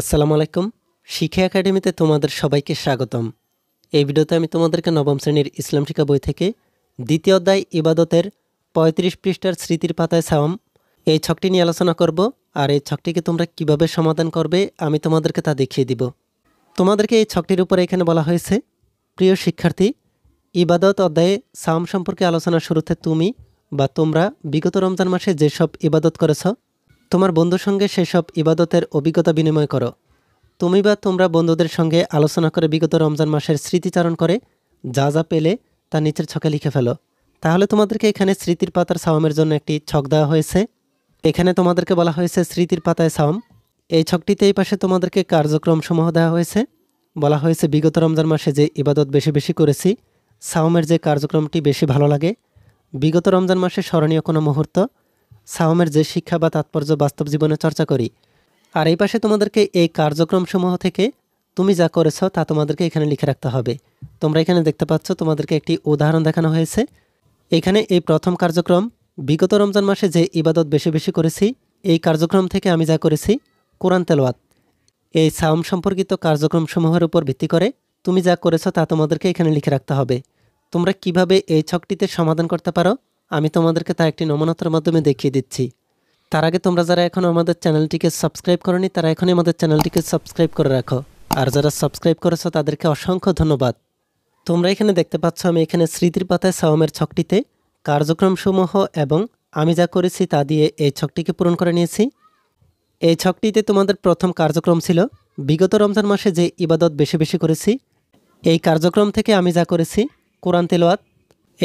আসসালামু আলাইকুম শিক্ষা একাডেমিতে তোমাদের সবাইকে স্বাগতম এই ভিডিওতে আমি তোমাদেরকে নবম শ্রেণীর ইসলাম শিক্ষা বই থেকে দ্বিতীয় অধ্যায় ইবাদতের পঁয়ত্রিশ পৃষ্ঠার স্মৃতির পাতায় সাওয়াম এই ছকটি নিয়ে আলোচনা করব আর এই ছকটিকে তোমরা কিভাবে সমাধান করবে আমি তোমাদেরকে তা দেখিয়ে দিব তোমাদেরকে এই ছকটির উপরে এখানে বলা হয়েছে প্রিয় শিক্ষার্থী ইবাদত অধ্যায়ে সাওয়াম সম্পর্কে আলোচনা শুরুতে তুমি বা তোমরা বিগত রমজান মাসে যেসব ইবাদত করেছ তোমার বন্ধুর সঙ্গে সেসব ইবাদতের অভিজ্ঞতা বিনিময় করো তুমি বা তোমরা বন্ধুদের সঙ্গে আলোচনা করে বিগত রমজান মাসের স্মৃতিচারণ করে যা যা পেলে তা নিচের ছকে লিখে ফেলো তাহলে তোমাদেরকে এখানে স্মৃতির পাতার সাওয়ামের জন্য একটি ছক দেওয়া হয়েছে এখানে তোমাদেরকে বলা হয়েছে স্মৃতির পাতায় সাওম এই ছকটিতে এই পাশে তোমাদেরকে কার্যক্রম সমূহ দেওয়া হয়েছে বলা হয়েছে বিগত রমজান মাসে যে ইবাদত বেশি বেশি করেছি সাওমের যে কার্যক্রমটি বেশি ভালো লাগে বিগত রমজান মাসে স্মরণীয় কোনো মুহূর্ত সাওমের যে শিক্ষা বা তাৎপর্য বাস্তব জীবনে চর্চা করি আর এই পাশে তোমাদেরকে এই কার্যক্রমসমূহ থেকে তুমি যা করেছ তা তোমাদেরকে এখানে লিখে রাখতে হবে তোমরা এখানে দেখতে পাচ্ছ তোমাদেরকে একটি উদাহরণ দেখানো হয়েছে এখানে এই প্রথম কার্যক্রম বিগত রমজান মাসে যে ইবাদত বেশি বেশি করেছি এই কার্যক্রম থেকে আমি যা করেছি কোরআন তেলোয়াত এই সাওম সম্পর্কিত কার্যক্রমসমূহের উপর ভিত্তি করে তুমি যা করেছ তা তোমাদেরকে এখানে লিখে রাখতে হবে তোমরা কিভাবে এই ছকটিতে সমাধান করতে পারো আমি তোমাদেরকে তা একটি নমনতার মাধ্যমে দেখিয়ে দিচ্ছি তার আগে তোমরা যারা এখনও আমাদের চ্যানেলটিকে সাবস্ক্রাইব করনি তারা এখনই আমাদের চ্যানেলটিকে সাবস্ক্রাইব করে রাখো আর যারা সাবস্ক্রাইব করেছো তাদেরকে অসংখ্য ধন্যবাদ তোমরা এখানে দেখতে পাচ্ছ আমি এখানে স্মৃতির পাতায় সাওমের ছকটিতে কার্যক্রমসমূহ এবং আমি যা করেছি তা দিয়ে এই ছকটিকে পূরণ করে নিয়েছি এই ছকটিতে তোমাদের প্রথম কার্যক্রম ছিল বিগত রমজান মাসে যে ইবাদত বেশি বেশি করেছি এই কার্যক্রম থেকে আমি যা করেছি কোরআন তেলোয়াত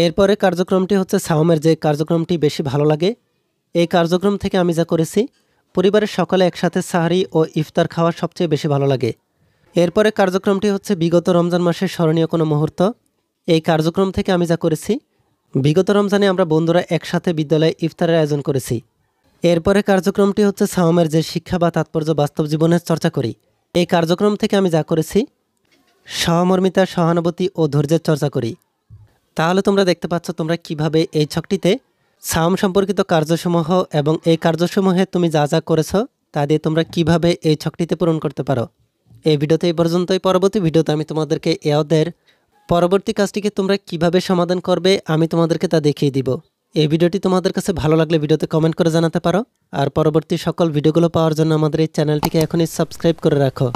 এরপরে কার্যক্রমটি হচ্ছে সাওমের যে কার্যক্রমটি বেশি ভালো লাগে এই কার্যক্রম থেকে আমি যা করেছি পরিবারের সকালে একসাথে সাহারি ও ইফতার খাওয়া সবচেয়ে বেশি ভালো লাগে এরপরে কার্যক্রমটি হচ্ছে বিগত রমজান মাসের স্মরণীয় কোনো মুহূর্ত এই কার্যক্রম থেকে আমি যা করেছি বিগত রমজানে আমরা বন্ধুরা একসাথে বিদ্যালয়ে ইফতারের আয়োজন করেছি এরপরে কার্যক্রমটি হচ্ছে সাওমের যে শিক্ষা বা তাৎপর্য বাস্তব জীবনের চর্চা করি এই কার্যক্রম থেকে আমি যা করেছি সহমর্মিতা সহানুভূতি ও ধৈর্যের চর্চা করি তাহলে তোমরা দেখতে পাচ্ছ তোমরা কিভাবে এই ছকটিতে সাম সম্পর্কিত কার্যসমূহ এবং এই কার্যসমূহে তুমি যা যা করেছ তা দিয়ে তোমরা কিভাবে এই ছকটিতে পূরণ করতে পারো এই ভিডিওতে এই পর্যন্তই পরবর্তী ভিডিওতে আমি তোমাদেরকে এ অধ্যায়ের পরবর্তী কাজটিকে তোমরা কিভাবে সমাধান করবে আমি তোমাদেরকে তা দেখিয়ে দিব এই ভিডিওটি তোমাদের কাছে ভালো লাগলে ভিডিওতে কমেন্ট করে জানাতে পারো আর পরবর্তী সকল ভিডিওগুলো পাওয়ার জন্য আমাদের এই চ্যানেলটিকে এখনই সাবস্ক্রাইব করে রাখো